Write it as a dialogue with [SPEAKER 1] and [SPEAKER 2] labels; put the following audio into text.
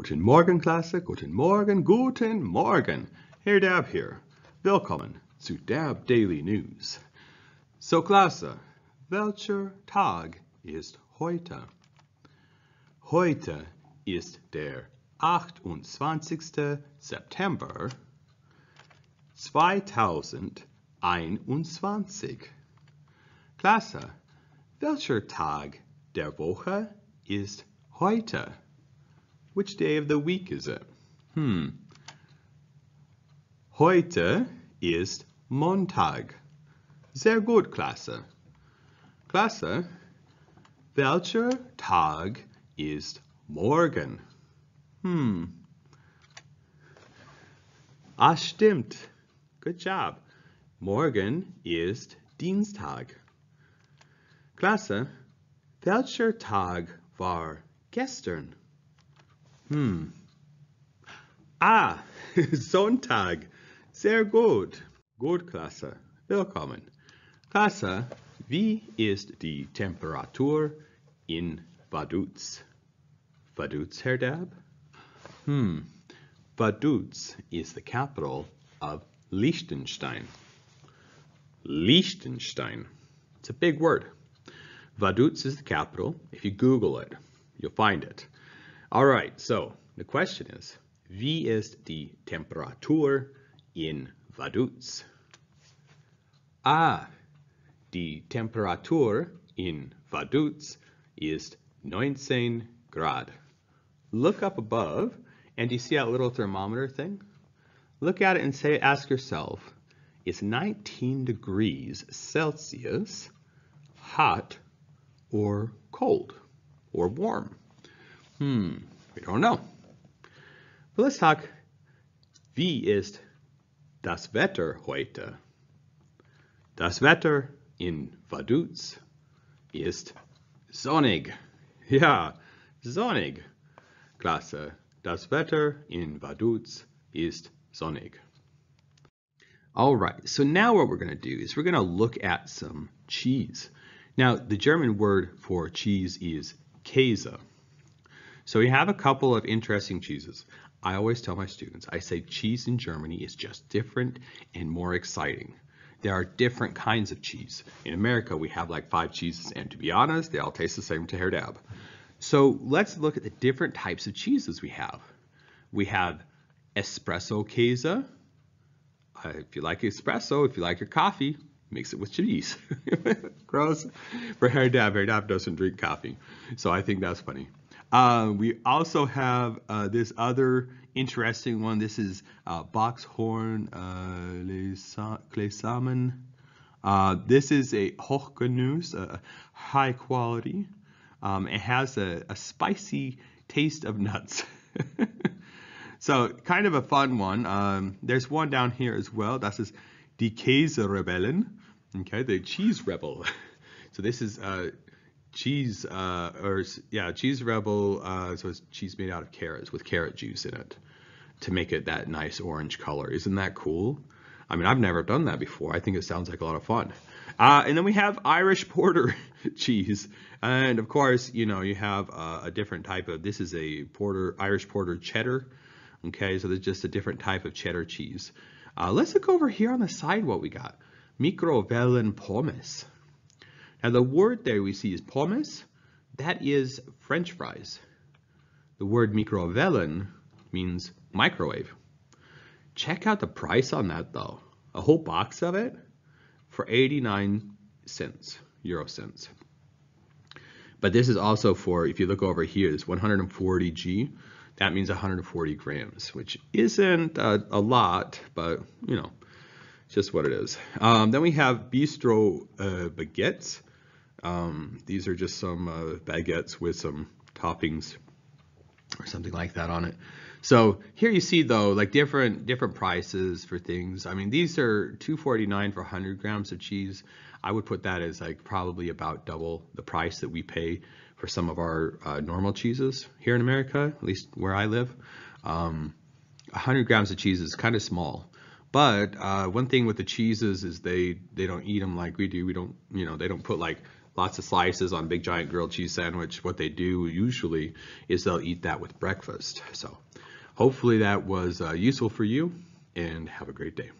[SPEAKER 1] Guten Morgen, Klasse. Guten Morgen. Guten Morgen. Herr Dab hier. Willkommen zu Dab Daily News. So, Klasse, welcher Tag ist heute? Heute ist der 28. September 2021. Klasse, welcher Tag der Woche ist heute? Which day of the week is it? Hmm. Heute ist Montag. Sehr gut, Klasse. Klasse, welcher Tag ist morgen? Hmm. Ah, stimmt. Good job. Morgen ist Dienstag. Klasse, welcher Tag war gestern? Hmm. Ah, Sonntag. Sehr gut. Gut, Klasse. Willkommen. Klasse, wie ist die Temperatur in Vaduz? Vaduz, Herr Dab? Hmm. Vaduz is the capital of Liechtenstein. Liechtenstein. It's a big word. Vaduz is the capital. If you Google it, you'll find it. All right, so the question is, wie ist die Temperatur in Vaduz? Ah, die Temperatur in Vaduz ist 19 Grad. Look up above and you see that little thermometer thing? Look at it and say, ask yourself, is 19 degrees Celsius hot or cold or warm? Hmm, we don't know. But let's talk, wie ist das Wetter heute? Das Wetter in Vaduz ist sonnig. Ja, sonnig. Klasse. Das Wetter in Vaduz ist sonnig. All right, so now what we're going to do is we're going to look at some cheese. Now, the German word for cheese is Käse. So we have a couple of interesting cheeses. I always tell my students, I say cheese in Germany is just different and more exciting. There are different kinds of cheese. In America, we have like five cheeses, and to be honest, they all taste the same to hair dab. So let's look at the different types of cheeses we have. We have espresso queso. Uh, if you like espresso, if you like your coffee, mix it with cheese. Gross. For hair dab, hair dab doesn't drink coffee. So I think that's funny. Uh, we also have uh, this other interesting one. This is uh, Boxhorn uh, Klesamen. Uh, this is a Hochgenuss, uh, high quality. Um, it has a, a, spicy taste of nuts. so kind of a fun one. Um, there's one down here as well. That says Die Käse Rebellen. Okay, the cheese rebel. So this is uh, cheese uh, or yeah cheese rebel uh, so it's cheese made out of carrots with carrot juice in it to make it that nice orange color isn't that cool I mean I've never done that before I think it sounds like a lot of fun uh, and then we have Irish porter cheese and of course you know you have uh, a different type of this is a porter Irish porter cheddar okay so there's just a different type of cheddar cheese uh, let's look over here on the side what we got Microvelin pomace now the word there we see is pommes, that is french fries. The word microvelin means microwave. Check out the price on that though. A whole box of it for 89 cents, euro cents. But this is also for, if you look over here, this 140G, that means 140 grams, which isn't a, a lot, but you know, just what it is. Um, then we have bistro uh, baguettes. Um, these are just some uh, baguettes with some toppings or something like that on it. So here you see though, like different different prices for things. I mean, these are 2.49 for 100 grams of cheese. I would put that as like probably about double the price that we pay for some of our uh, normal cheeses here in America, at least where I live. Um, 100 grams of cheese is kind of small. But uh, one thing with the cheeses is they they don't eat them like we do. We don't you know they don't put like lots of slices on big giant grilled cheese sandwich. What they do usually is they'll eat that with breakfast. So hopefully that was uh, useful for you and have a great day.